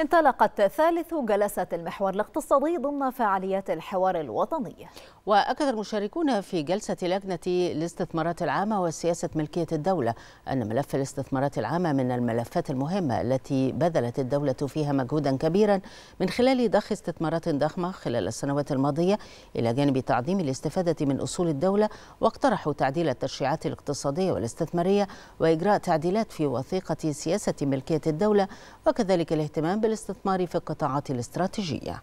انطلقت ثالث جلسة المحور الاقتصادي ضمن فعاليات الحوار الوطني وأكد المشاركون في جلسة لجنة الاستثمارات العامة وسياسة ملكية الدولة أن ملف الاستثمارات العامة من الملفات المهمة التي بذلت الدولة فيها مجهودا كبيرا من خلال ضخ استثمارات ضخمة خلال السنوات الماضية إلى جانب تعظيم الاستفادة من أصول الدولة واقترحوا تعديل التشريعات الاقتصادية والاستثمارية وإجراء تعديلات في وثيقة سياسة ملكية الدولة وكذلك الاهتمام الاستثمار في القطاعات الاستراتيجيه